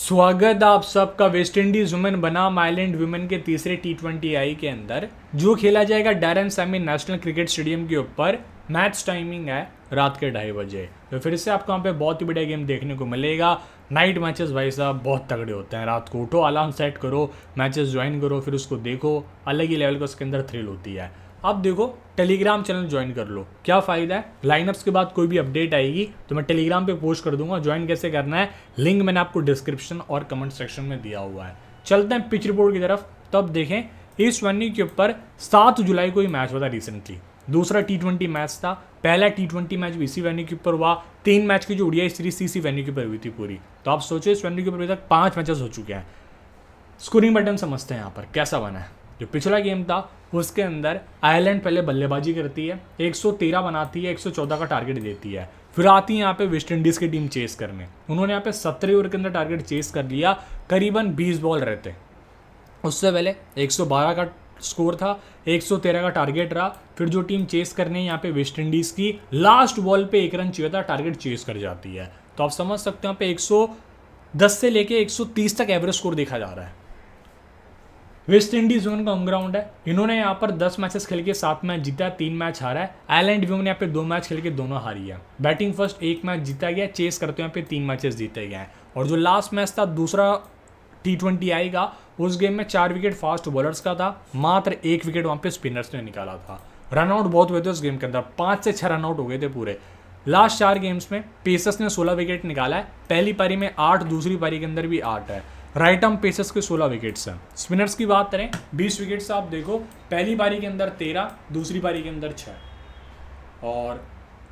स्वागत आप सबका वेस्ट इंडीज वुमेन बनाम आइलैंड वुमेन के तीसरे टी ट्वेंटी आई के अंदर जो खेला जाएगा Darren Sammy National Cricket Stadium के ऊपर मैच टाइमिंग है रात के ढाई बजे तो फिर से आपको वहाँ पे बहुत ही बढ़िया गेम देखने को मिलेगा नाइट मैचेस भाई साहब बहुत तगड़े होते हैं रात को उठो अलार्म सेट करो मैचेस ज्वाइन करो फिर उसको देखो अलग ही लेवल का उसके अंदर थ्रिल होती है अब देखो टेलीग्राम चैनल ज्वाइन कर लो क्या फ़ायदा है लाइनअप्स के बाद कोई भी अपडेट आएगी तो मैं टेलीग्राम पे पोस्ट कर दूंगा ज्वाइन कैसे करना है लिंक मैंने आपको डिस्क्रिप्शन और कमेंट सेक्शन में दिया हुआ है चलते हैं पिच रिपोर्ट की तरफ तब देखें इस वन्नी के ऊपर सात जुलाई को ही मैच हुआ था रिसेंटली दूसरा टी ट्वेंटी मैच था पहला टी ट्वेंटी मैच भी इसी वेन्यू के ऊपर हुआ तीन मैच की जो ओडीआई सीरीज इसी वेन्यू के ऊपर हुई थी पूरी तो आप सोचो इस वेन्यू के ऊपर अभी तक पांच मैचेस हो चुके हैं स्कोरिंग बटन समझते हैं यहाँ पर कैसा बना है जो पिछला गेम था उसके अंदर आयरलैंड पहले बल्लेबाजी करती है 113 बनाती है 114 का टारगेट देती है फिर आती है यहाँ पे वेस्ट इंडीज़ की टीम चेस करने उन्होंने यहाँ पे सत्रह ओवर के अंदर टारगेट चेस कर लिया करीबन 20 बॉल रहते उससे पहले 112 का स्कोर था 113 का टारगेट रहा फिर जो टीम चेस करने यहाँ पे वेस्ट इंडीज़ की लास्ट बॉल पर एक रन चाहिए था टारगेट चेस कर जाती है तो आप समझ सकते हो यहाँ पे एक से लेके एक तक एवरेज स्कोर देखा जा रहा है वेस्ट इंडीज उनका होम ग्राउंड है इन्होंने यहाँ पर 10 मैचेस खेल के सात मैच जीता है तीन मैच हारा है आयरलैंड भी ने यहाँ पे दो मैच खेल के दोनों हारी है बैटिंग फर्स्ट एक मैच जीता गया चेस करते हुए यहाँ पे तीन मैचेस जीते गए हैं और जो लास्ट मैच था दूसरा टी ट्वेंटी आएगा उस गेम में चार विकेट फास्ट बॉलर्स का था मात्र एक विकेट वहाँ पे स्पिनर्स ने निकाला था रनआउट बहुत हुए थे उस गेम के अंदर पाँच से छः रनआउट हो गए थे पूरे लास्ट चार गेम्स में पेसर्स ने सोलह विकेट निकाला है पहली पारी में आठ दूसरी पारी के अंदर भी आठ है राइट आर्म पेसर्स के 16 विकेट्स हैं स्पिनर्स की बात करें 20 विकेट्स आप देखो पहली पारी के अंदर 13 दूसरी पारी के अंदर 6 और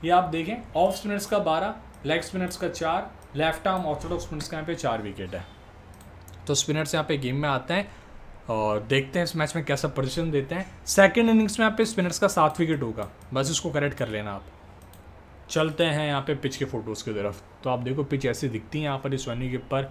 ये आप देखें ऑफ स्पिनर्स का 12 लेग स्पिनर्स का 4 लेफ्ट आर्म ऑर्थोडॉक्स स्पिनर्स का यहाँ पे 4 विकेट है तो स्पिनर्स यहाँ पे गेम में आते हैं और देखते हैं इस मैच में कैसा प्रदर्शन देते हैं सेकेंड इनिंग्स में यहाँ पे स्पिनर्स का सात विकेट होगा बस इसको करेक्ट कर लेना आप चलते हैं यहाँ पे पिच के फोटोज़ की तरफ तो आप देखो पिच ऐसी दिखती है यहाँ पर इस वनी के ऊपर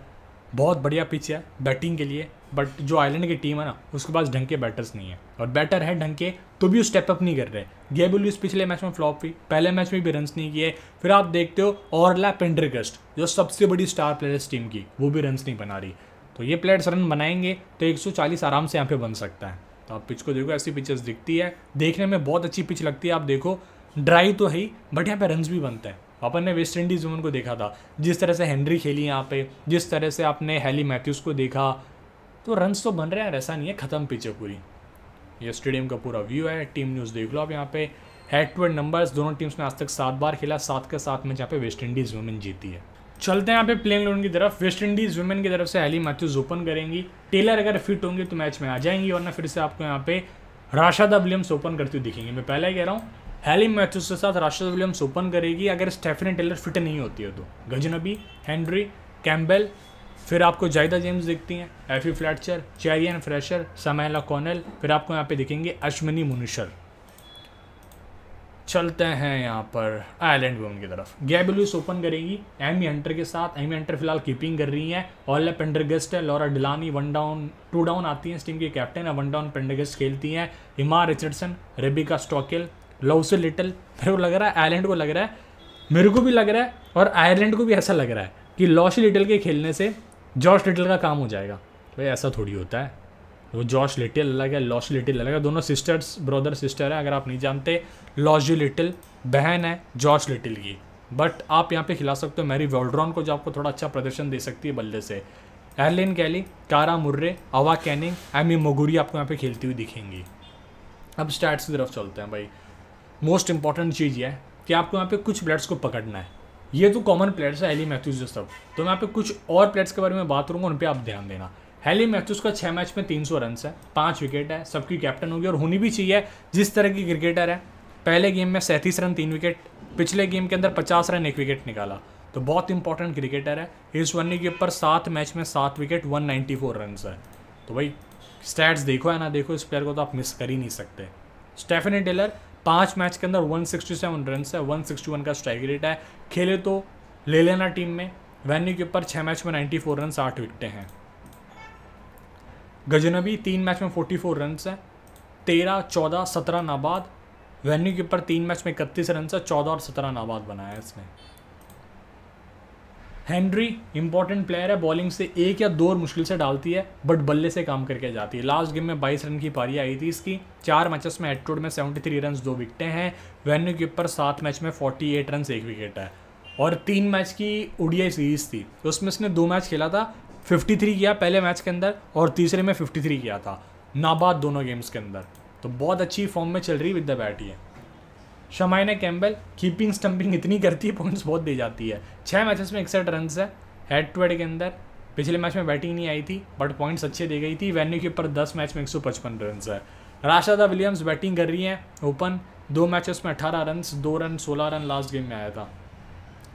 बहुत बढ़िया पिच है बैटिंग के लिए बट जो आयरलैंड की टीम है ना उसके पास ढंग के बैटर्स नहीं है और बैटर है ढंग के तो भी वो स्टेप अप नहीं कर रहे गे लुइस पिछले मैच में फ्लॉप हुई पहले मैच में भी रन नहीं किए फिर आप देखते हो औरला पेंडरगस्ट जो सबसे बड़ी स्टार प्लेयर इस टीम की वो भी रन्स नहीं बना रही तो ये प्लेयर्स रन बनाएंगे तो 140 आराम से यहाँ पे बन सकता है तो आप पिच को देखो ऐसी पिचेस दिखती है देखने में बहुत अच्छी पिच लगती है आप देखो ड्राई तो है ही बट यहाँ पे रन्स भी बनते हैं अपन ने वेस्ट इंडीज़ वुमन को देखा था जिस तरह से हेनरी खेली यहाँ पे जिस तरह से आपने हैली मैथ्यूज़ को देखा तो रन तो बन रहे हैं ऐसा नहीं है ख़त्म पिच है पूरी ये स्टेडियम का पूरा व्यू है टीम न्यूज़ देख लो आप यहाँ पे हेड टू हेड नंबर्स दोनों टीम्स ने आज तक सात बार खेला सात के साथ मैच यहाँ पे वेस्ट इंडीज़ वुमेन जीती है चलते हैं यहाँ पे प्लेइंग लोन की तरफ वेस्ट इंडीज़ वुमेन की तरफ से हैली मैथ्यूज ओपन करेंगी टेलर अगर फिट होंगे तो मैच में आ जाएंगी वरना फिर से आपको यहाँ पे राशादा विलियम्स ओपन करती हुई दिखेंगे मैं पहले ही कह रहा हूँ हैली मैथ्यूज के साथ राशि विलियम्स ओपन करेगी अगर स्टेफनी टेलर फिट नहीं होती है तो गजनबी हेनरी कैम्बेल फिर आपको जायदा जेम्स दिखती हैं एफी फ्लैटचर चैरियन फ्रेशर समैला कॉनल फिर आपको यहाँ पे दिखेंगे अश्विनी मुनिशर चलते हैं यहाँ पर आयरलैंड वुमेन की तरफ गैबलूस ओपन करेगी एमी हंटर के साथ एमी हंटर फिलहाल कीपिंग कर रही हैं ऑल पेंडरगेस्ट है Laura Delany one down two down आती हैं इस टीम की कैप्टन है वन डाउन पेंडरगेस्ट खेलती हैं Eimear Richardson Rebecca Stokell Louise Little मेरे को लग रहा है आयरलैंड को लग रहा है मेरे को भी लग रहा है और आयरलैंड को भी ऐसा लग रहा है कि लॉ से लिटल के खेलने से जॉर्ज लिटल का काम हो जाएगा भाई ऐसा थोड़ी होता है वो जॉर्ज लिटिल अलग है लॉस लिटिल अलग है दोनों सिस्टर्स ब्रदर सिस्टर हैं अगर आप नहीं जानते लॉजी लिटिल बहन है जॉर्ज लिटिल की बट आप यहाँ पे खिला सकते हो मैरी वर्ड्रॉन को जो आपको थोड़ा अच्छा प्रदर्शन दे सकती है बल्ले से एयरलिन कैली कारा मुर्रे अवा कैनिंग एमी मगुरी आपको यहाँ पे खेलती हुई दिखेंगी अब स्टैट्स की तरफ चलते हैं भाई मोस्ट इंपॉर्टेंट चीज़ ये है कि आपको यहाँ पे कुछ प्लेयर्स को पकड़ना है ये तो कॉमन प्लेयर्स है हेली मैथ्यूज जो सब तो मैं यहाँ पे कुछ और प्लेयर्स के बारे में बात करूँगा उन पर आप ध्यान देना हेली मैथ्यूज का छः मैच में तीन सौ रन है पाँच विकेट है सबकी कैप्टन होगी और होनी भी चाहिए जिस तरह की क्रिकेटर है पहले गेम में सैंतीस रन तीन विकेट पिछले गेम के अंदर पचास रन एक विकेट निकाला तो बहुत इंपॉर्टेंट क्रिकेटर है इस वन के ऊपर सात मैच में सात wicket one ninety four run है तो भाई स्टैट्स देखो या ना देखो इस प्लेयर को तो आप मिस कर ही नहीं सकते स्टेफनी टेलर पाँच मैच के अंदर 167 रन है 161 का स्ट्राइक रेट है खेले तो ले लेना टीम में वैन्यू के ऊपर छः मैच में 94 रन आठ विकटें हैं गजनबी तीन मैच में 44 रन है तेरह चौदह सत्रह नाबाद वेन्यू के ऊपर तीन मैच में इकतीस रन है चौदह और सत्रह नाबाद बनाया इसने हेनरी इंपॉर्टेंट प्लेयर है बॉलिंग से एक या दो मुश्किल से डालती है बट बल्ले से काम करके जाती है लास्ट गेम में 22 रन की पारी आई थी इसकी चार मैचेस में एटोड में 73 रन दो विकटे हैं वेन्यू के ऊपर सात मैच में 48 रन एक विकेट है और तीन मैच की ओडीआई सीरीज थी उसमें इसने दो मैच खेला था 53 किया पहले मैच के अंदर और तीसरे में 53 किया था नाबाद दोनों गेम्स के अंदर तो बहुत अच्छी फॉर्म में चल रही विद द बैट ये शमाइना कैम्बल कीपिंग स्टंपिंग इतनी करती है पॉइंट्स बहुत दे जाती है छः मैचेस में इकसठ रन है हेड टू हेड के अंदर पिछले मैच में बैटिंग नहीं आई थी बट पॉइंट्स अच्छे दे गई थी वेन्यू के ऊपर दस मैच में एक सौ पचपन रन है राशादा विलियम्स बैटिंग कर रही हैं ओपन दो मैचेस में अठारह रन दो रन सोलह रन लास्ट गेम में आया था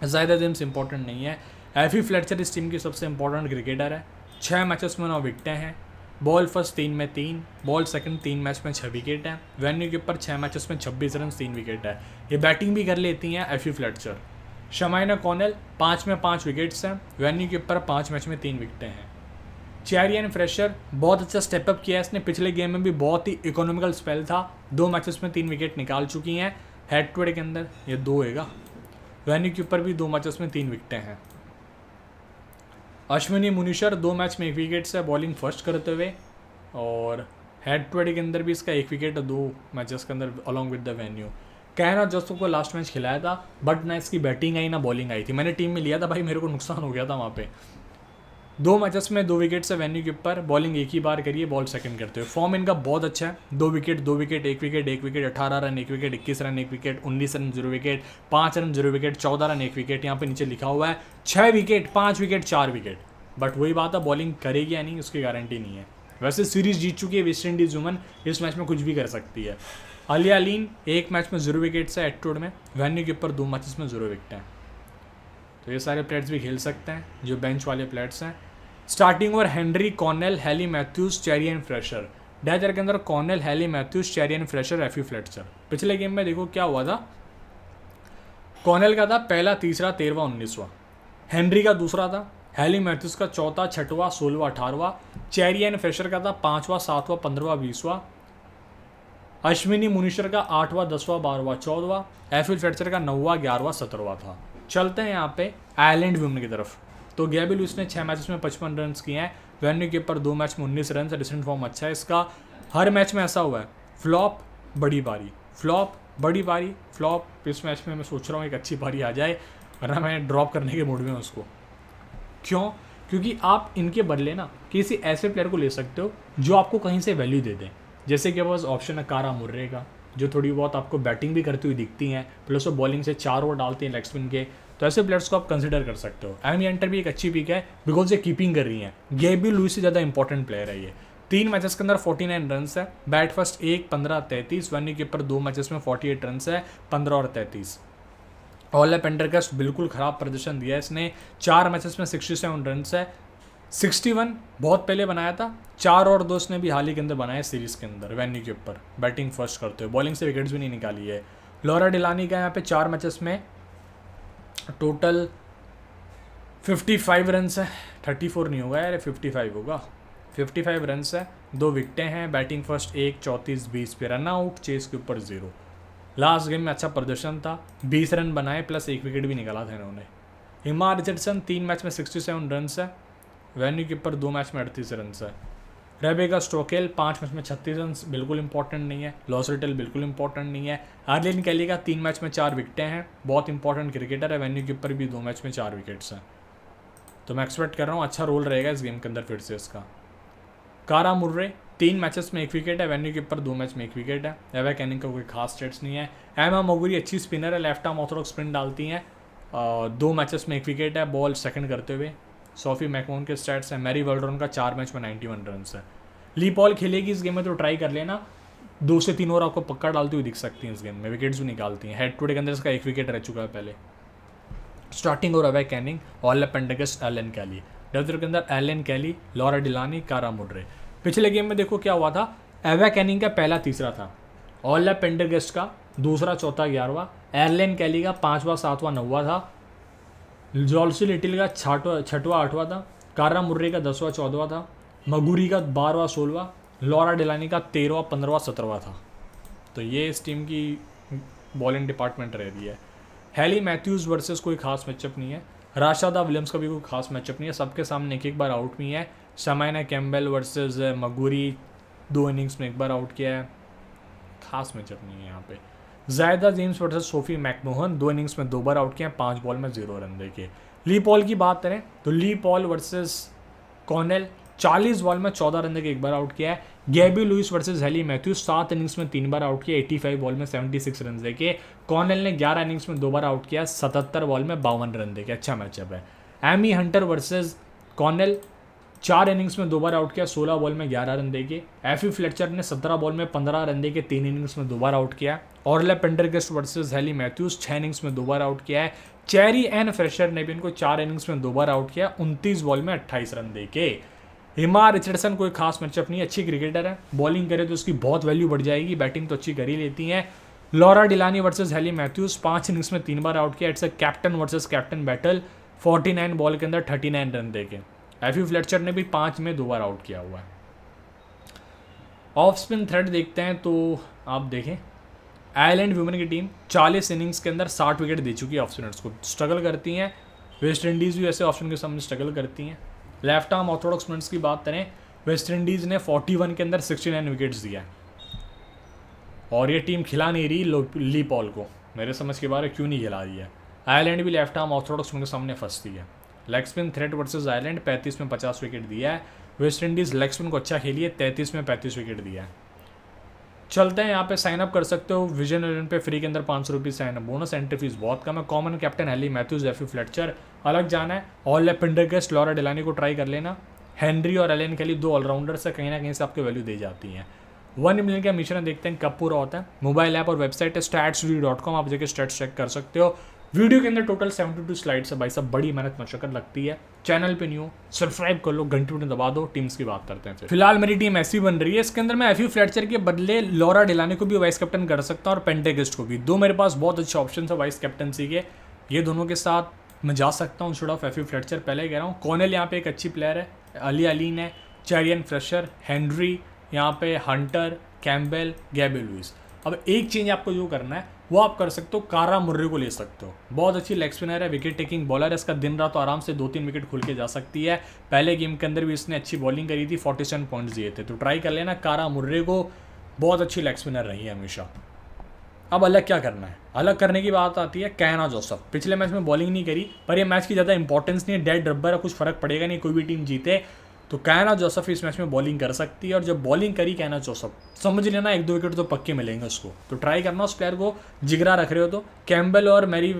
ज्यादा गेम्स इंपॉर्टेंट नहीं है एफी फ्लेटचर इस टीम की सबसे इंपॉर्टेंट क्रिकेटर है छः मैचेस में नौ विकटें हैं बॉल फर्स्ट तीन में तीन बॉल सेकंड तीन मैच में छः विकेट है वेन्यू के ऊपर छः मैच में छब्बीस रन तीन विकेट है ये बैटिंग भी कर लेती हैं एफ फ्लेटचर शमाइना कॉनल पाँच में पाँच विकेट्स हैं वेन्यू के ऊपर पाँच मैच में तीन विकेटें हैं चैरियन फ्रेशर बहुत अच्छा स्टेपअप किया है इसने पिछले गेम में भी बहुत ही इकोनॉमिकल स्पेल था दो मैचेस में तीन विकेट निकाल चुकी हैं हेड टू हेड के अंदर ये दो हैगा वेन्यू के ऊपर भी दो मैचेस में तीन विकटें हैं अश्विनी मुनिशर दो मैच में एक विकेट से बॉलिंग फर्स्ट करते हुए और हेड टू हेड के अंदर भी इसका एक विकेट दो मैचेस के अंदर अलॉन्ग विद द वेन्यू कहना जस्टो को लास्ट मैच खिलाया था बट ना इसकी बैटिंग आई ना बॉलिंग आई थी मैंने टीम में लिया था भाई मेरे को नुकसान हो गया था वहाँ पे दो मैचेस में दो विकेट से वेन्यू के ऊपर बॉलिंग एक ही बार करिए बॉल सेकंड करते हुए फॉर्म इनका बहुत अच्छा है दो विकेट दो विकेट एक विकेट एक विकेट अठारह रन एक विकेट इक्कीस रन एक विकेट उन्नीस रन जीरो विकेट पाँच रन जीरो विकेट चौदह रन एक विकेट यहाँ पे नीचे लिखा हुआ है छः विकेट पाँच विकेट चार विकेट बट वही बात है बॉलिंग करेगी या नहीं उसकी गारंटी नहीं है वैसे सीरीज जीत चुकी है वेस्ट इंडीज वुमन इस मैच में कुछ भी कर सकती है अली अलीन एक मैच में जीरो विकेट से एटोड में वेन्यू के ऊपर दो मैचेस में जीरो विकेट हैं तो ये सारे प्लेयर्स भी खेल सकते हैं जो बेंच वाले प्लेयर्स हैं starting over Henry Connell Hayley Matthews Cherry Ann Fraser डेजर के अंदर Connell Hayley Matthews Cherry Ann Fraser Afy Fletcher पिछले गेम में देखो क्या हुआ था कॉर्नल का था पहला तीसरा तेरहवा उन्नीसवा हेनरी का दूसरा था हैली मैथ्यूज का चौथा छठवा सोलवा अठारवा चेरी एंड फ्रेशर का था पाँचवा सातवा पंद्रवा बीसवा अश्विनी मुनिशर का आठवा दसवा बारहवा चौदवा एफिल फ्रेडसर का नौवा ग्यारहवा सत्रहवा था चलते हैं यहाँ पे आयरलैंड विमन की तरफ तो गैबी लुइस ने छः मैचेस में पचपन रन किए हैं वेन्यू के ऊपर दो मैच में उन्नीस रन रिसेंट फॉर्म अच्छा है इसका हर मैच में ऐसा हुआ है फ्लॉप बड़ी बारी फ्लॉप बड़ी बारी फ्लॉप इस मैच में मैं सोच रहा हूँ एक अच्छी बारी आ जाए वरना मैं ड्रॉप करने के मूड में उसको क्यों क्योंकि आप इनके बदले ना किसी ऐसे प्लेयर को ले सकते हो जो आपको कहीं से वैल्यू दे दें जैसे कि बस ऑप्शन है कारा मुर्रे का जो थोड़ी बहुत आपको बैटिंग भी करती हुई दिखती हैं प्लस वो बॉलिंग से चार ओवर डालते हैं लेग स्पिन के तो ऐसे प्लेयर्स को आप कंसिडर कर सकते हो एम एंटर भी एक अच्छी पिक है बिकॉज ये कीपिंग कर रही है ये भी लुई से ज़्यादा इंपॉर्टेंट प्लेयर है ये तीन मैचेस के अंदर 49 नाइन रन है बैट फर्स्ट एक पंद्रह तैंतीस वन्य के ऊपर दो मैचेस में 48 एट रन है पंद्रह और तैंतीस ऑल एप एंडरकस्ट बिल्कुल ख़राब प्रदर्शन दिया है इसने चार मैचेस में 67 सेवन रन है 61 बहुत पहले बनाया था चार और दोस्त ने भी हाल ही के अंदर बनाया सीरीज़ के अंदर वेन्यू के ऊपर बैटिंग फर्स्ट करते हुए बॉलिंग से विकेट्स भी नहीं निकाली है लॉरा डिलानी का यहाँ पे चार मैचेस में टोटल फिफ्टी फाइव रन्स हैं थर्टी फोर नहीं होगा यार फिफ्टी फाइव होगा फिफ्टी फाइव रन्स हैं दो विकटें हैं बैटिंग फर्स्ट एक चौंतीस बीस पे रन आउट चेस के ऊपर जीरो लास्ट गेम में अच्छा प्रदर्शन था बीस रन बनाए प्लस एक विकेट भी निकाला था इन्होंने हिमा रिचर्डसन तीन मैच में सिक्सटी सेवन रन्स है वेन्यू कीपर दो मैच में अड़तीस रन्स है रेबेगा स्टोकेल पाँच मैच में छत्तीस रन बिल्कुल इंपॉर्टेंट नहीं है लॉस रिटेल बिल्कुल इंपॉर्टेंट नहीं है आर्लिन कैली का तीन मैच में चार विकटें हैं बहुत इंपॉर्टेंट क्रिकेटर है वेन्यू कीपर भी दो मैच में चार विकेट्स हैं तो मैं एक्सपेक्ट कर रहा हूँ अच्छा रोल रहेगा इस गेम के अंदर फिर से इसका कारा मुर्रे तीन मैचेस में एक विकेट है वेन्यू कीपर दो मैच में एक विकेट है एवे कैनिंग का कोई खास स्टेट्स नहीं है एम एम मोगरी अच्छी स्पिनर है लेफ्ट आर्म ऑर्थोडॉक्स स्पिन डालती हैं दो मैचेस में एक विकेट है बॉल सेकंड करते हुए सोफी मैकमोन के स्टैट्स हैं मैरी वर्ल्ड का चार मैच में नाइन्टी वन रन है ली पॉल खेलेगी इस गेम में तो ट्राई कर लेना दो से तीन ओवर आपको पक्का डालती हुई दिख सकती हैं इस गेम में विकेट्स भी निकालती हैं हेड टू डे के अंदर इसका एक विकेट रह चुका है पहले स्टार्टिंग और Ava Canning all Arlene Kelly डर के अंदर Arlene Kelly Laura Delany Cara Murray पिछले गेम में देखो क्या हुआ था एवे कैनिंग का पहला तीसरा था ऑल पेंडगस्ट का दूसरा चौथा ग्यारहवा एन कैली का पाँचवा सातवा नौवा था जॉलसी लिटिल का छठवा छठवा आठवा था कारा मुर्रे का दसवां चौदवा था मगूरी का बारवा सोलवा लॉरा डिलानी का तेरहवा पंद्रवा सत्रहवा था तो ये इस टीम की बॉलिंग डिपार्टमेंट रह रही है हैली मैथ्यूज़ वर्सेस कोई खास मैचअप नहीं है राशादा विलियम्स का भी कोई खास मैचअप नहीं है सबके सामने एक एक बार आउट भी है शमायना कैम्बेल वर्सेस मगूरी दो इनिंग्स में एक बार आउट किया है खास मैचअप नहीं है यहाँ पर Zaida James versus Sophie MacMahon दो इनिंग्स में दो बार आउट किए पाँच बॉल में जीरो रन दे के ली पॉल की बात करें तो ली पॉल वर्सेज कॉर्नेल चालीस बॉल में चौदह रन देखे एक बार आउट किया है Gaby Lewis versus Hayley Matthews सात इनिंग्स में तीन बार आउट किया फाइव बॉल में सेवेंटी सिक्स रन देखे कॉर्नेल ने ग्यारह इनिंग्स में दो बार आउट किया सतहत्तर बॉल में बावन रन देखे अच्छा मैचअप है एमी हंटर वर्सेज कॉर्नेल चार इनिंग्स में दो बार आउट किया सोलह बॉल में ग्यारह रन देके एफी ई फ्लेक्चर ने सत्रह बॉल में पंद्रह रन देके तीन इनिंग्स में दो बार आउट किया Orla Prendergast versus Hayley Matthews छः इनिंग्स में दो बार आउट किया है चेरी एन फ्रेशर ने भी इनको चार इनिंग्स में दो बार आउट किया उनतीस बॉल में अट्ठाईस रन देके हिमा रिचर्डसन कोई खास मैचअप नहीं अच्छी क्रिकेटर है बॉलिंग करे तो उसकी बहुत वैल्यू बढ़ जाएगी बैटिंग तो अच्छी कर ही लेती हैं Laura Delany versus Hayley Matthews पांच इनिंग्स में तीन बार आउट किया it's a captain versus captain battle 49 ball के अंदर 39 रन देके एफ्यू फ्लेचर ने भी पाँच में दो बार आउट किया हुआ है ऑफ स्पिन थ्रेड देखते हैं तो आप देखें आयरलैंड वुमेन की टीम 40 इनिंग्स के अंदर 60 विकेट दे चुकी है ऑफ स्पिनर्स को स्ट्रगल करती हैं वेस्ट इंडीज़ भी ऐसे ऑप्शन के सामने स्ट्रगल करती हैं लेफ्ट आर्म ऑर्थोडॉक्स स्पिनर्स की बात करें वेस्ट इंडीज़ ने 41 के अंदर 69 विकेट्स दिया है और ये टीम खिला नहीं रही ली पॉल को मेरे समझ के बारे क्यों नहीं खिला रही है आयरलैंड भी लेफ्ट आर्म ऑर्थोडॉक्स के सामने फंसती है leg spin threat versus Ireland पैंतीस में पचास विकेट दिया है वेस्ट इंडीज़ लेग स्पिन को अच्छा खेलिए तैंतीस में पैंतीस विकेट दिया है चलते हैं यहाँ पे साइन अप कर सकते हो विजन एलेवन पे फ्री के अंदर पाँच सौ rupees sign up bonus entry fee बहुत कम है common captain Hayley Matthews Afy Fletcher अलग जाना है और पिंडर गेस्ट लॉरा डिलानी को ट्राई कर लेना हेनरी और एलेन के लिए दो ऑलराउंडर्स से कहीं ना कहीं से आपको वैल्यू दे जाती हैं वन मिलियन का मिशन देखते हैं कब पूरा होता है मोबाइल ऐप और वेबसाइट है स्टैट्स डॉट कॉम आप जाकर स्टैट्स चेक कर सकते हो वीडियो के अंदर टोटल सेवेंटी टू स्लाइड्स है भाई सब बड़ी मेहनत मशक्कत लगती है चैनल पे न्यू सब्सक्राइब कर लो घंटी उठने दबा दो टीम्स की बात करते हैं फिलहाल मेरी टीम ऐसी बन रही है इसके अंदर मैं एफ्यू फ्लैटचर के बदले लॉरा डिलाने को भी वाइस कैप्टन कर सकता हूँ और पेंटेगिस्ट को भी दो मेरे पास बहुत अच्छे ऑप्शन है वाइस कैप्टनसी के ये दोनों के साथ मैं जा सकता हूँ इंस्टेड ऑफ एफ्यू फ्लैटचर पहले कह रहा हूँ कॉनल यहाँ पे एक अच्छी प्लेयर है अली अलीन है चैरियन फ्रेशर हैंनरी यहाँ पे हंटर कैम्बेल गैबे लुइस अब एक चेंज आपको जो करना है वो आप कर सकते हो कारा मुर्रे को ले सकते हो बहुत अच्छी लेग स्पिनर है विकेट टेकिंग बॉलर है इसका दिन रात तो आराम से दो तीन विकेट खुल के जा सकती है पहले गेम के अंदर भी इसने अच्छी बॉलिंग करी थी फोर्टी सेवन पॉइंट्स दिए थे तो ट्राई कर लेना कारा मुर्रे को बहुत अच्छी लेग स्पिनर रही है हमेशा अब अलग क्या करना है अलग करने की बात आती है कैना जोसफ पिछले मैच में बॉलिंग नहीं करी पर यह मैच की ज़्यादा इंपॉर्टेंस नहीं है डेड रबर कुछ फर्क पड़ेगा नहीं कोई भी टीम जीते तो कैना जोसफ इस मैच में बॉलिंग कर सकती है और जब बॉलिंग करी कैना जोसफ समझ लेना एक दो विकेट तो पक्के मिलेंगे उसको तो ट्राई करना उस प्लेयर को जिगरा रख रहे हो तो कैम्बल और मेरी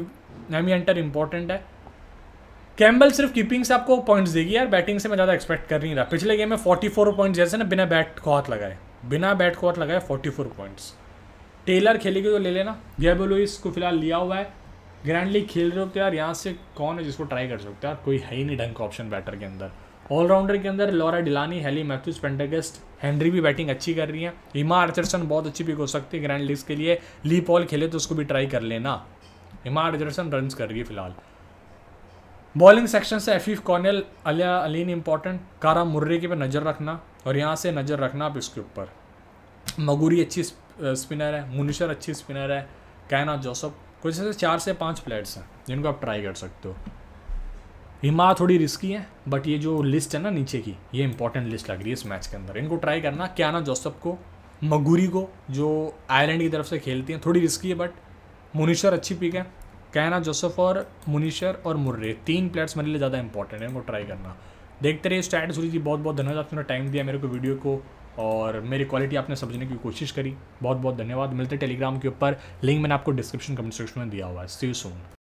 मैमी एंटर इंपॉर्टेंट है कैम्बल सिर्फ कीपिंग से आपको पॉइंट्स देगी यार बैटिंग से मैं ज़्यादा एक्सपेक्ट कर नहीं रहा पिछले गेम में 44 पॉइंट्स जैसे ना बिना बैट को हाथ लगाए बिना बैट को हाथ लगाए 44 पॉइंट्स टेलर खेलेगी तो ले लेना गैबो लुइस को फिलहाल लिया हुआ है ग्रैंडली खेल रहे हो तो यार यहाँ से कौन है जिसको ट्राई कर सकते हो यार कोई है ही नहीं ढंग का ऑप्शन बैटर के अंदर ऑलराउंडर के अंदर Laura Delany Hayley Matthews Prendergast Henry भी बैटिंग अच्छी कर रही हैं हिमा आर्चरसन बहुत अच्छी पिक हो सकती है ग्रैंड लीग के लिए ली पॉल खेले तो उसको भी ट्राई कर लेना हिमा आर्चरसन रन कर रही है फिलहाल बॉलिंग सेक्शन से Afy Connell Aaliyah Alleyne important Cara Murray के पे नज़र रखना और यहाँ से नज़र रखना आप इसके ऊपर मगूरी अच्छी स्पिनर है मुनिशर अच्छी स्पिनर है कैना जोसफ कुछ ऐसे चार से पाँच प्लेयर्स हैं जिनको आप ट्राई कर सकते हो हिमा थोड़ी रिस्की है बट ये जो लिस्ट है ना नीचे की ये इंपॉर्टेंट लिस्ट लग रही है इस मैच के अंदर इनको ट्राई करना क्या ना जोसफ को मगूरी को जो आयरलैंड की तरफ से खेलती हैं थोड़ी रिस्की है बट मुनीशर अच्छी पिक है कैना जोसफ और मुनीशर और मुर्रे तीन प्लेयर्स मेरे लिए ज़्यादा इंपॉर्टेंट है इनको ट्राई करना देखते रहिए स्टैट सूरी जी बहुत बहुत धन्यवाद आपने टाइम दिया मेरे को वीडियो को और मेरी क्वालिटी आपने समझने की कोशिश करी बहुत बहुत धन्यवाद मिलते टेलीग्राम के ऊपर लिंक मैंने आपको डिस्क्रिप्शन कमेंट सेक्शन में दिया हुआ है सी सोन सून